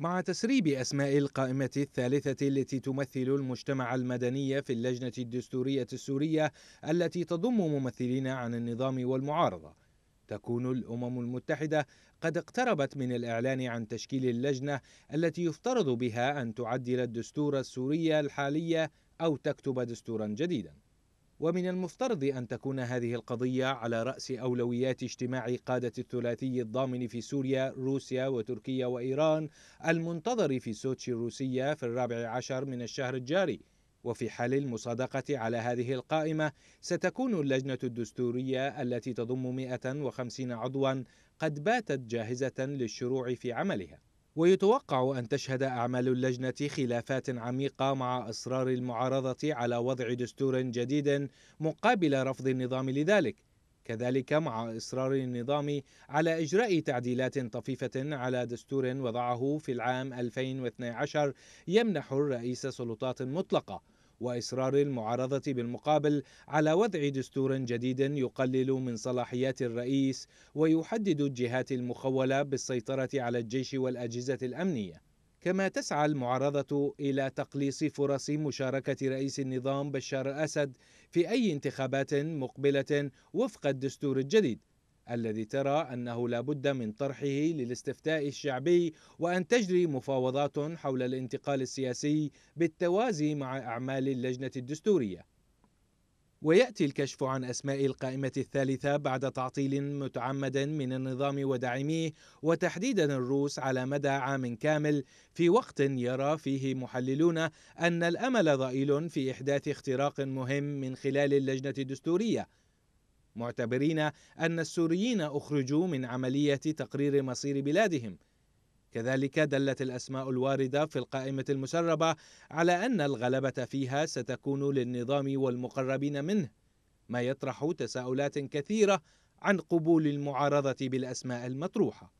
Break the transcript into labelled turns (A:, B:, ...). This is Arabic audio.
A: مع تسريب أسماء القائمة الثالثة التي تمثل المجتمع المدني في اللجنة الدستورية السورية التي تضم ممثلين عن النظام والمعارضة تكون الأمم المتحدة قد اقتربت من الإعلان عن تشكيل اللجنة التي يفترض بها أن تعدل الدستور السوري الحالي أو تكتب دستورا جديدا ومن المفترض أن تكون هذه القضية على رأس أولويات اجتماع قادة الثلاثي الضامن في سوريا، روسيا وتركيا وإيران المنتظر في سوتشي الروسية في الرابع عشر من الشهر الجاري. وفي حال المصادقة على هذه القائمة ستكون اللجنة الدستورية التي تضم 150 عضوا قد باتت جاهزة للشروع في عملها ويتوقع أن تشهد أعمال اللجنة خلافات عميقة مع إصرار المعارضة على وضع دستور جديد مقابل رفض النظام لذلك كذلك مع إصرار النظام على إجراء تعديلات طفيفة على دستور وضعه في العام 2012 يمنح الرئيس سلطات مطلقة واصرار المعارضه بالمقابل على وضع دستور جديد يقلل من صلاحيات الرئيس ويحدد الجهات المخوله بالسيطره على الجيش والاجهزه الامنيه كما تسعى المعارضة إلى تقليص فرص مشاركة رئيس النظام بشار الأسد في أي انتخابات مقبلة وفق الدستور الجديد الذي ترى انه لا بد من طرحه للاستفتاء الشعبي وان تجري مفاوضات حول الانتقال السياسي بالتوازي مع اعمال اللجنه الدستوريه وياتي الكشف عن اسماء القائمه الثالثه بعد تعطيل متعمد من النظام وداعميه وتحديدا الروس على مدى عام كامل في وقت يرى فيه محللون ان الامل ضئيل في احداث اختراق مهم من خلال اللجنه الدستوريه معتبرين أن السوريين أخرجوا من عملية تقرير مصير بلادهم كذلك دلت الأسماء الواردة في القائمة المسربة على أن الغلبة فيها ستكون للنظام والمقربين منه ما يطرح تساؤلات كثيرة عن قبول المعارضة بالأسماء المطروحة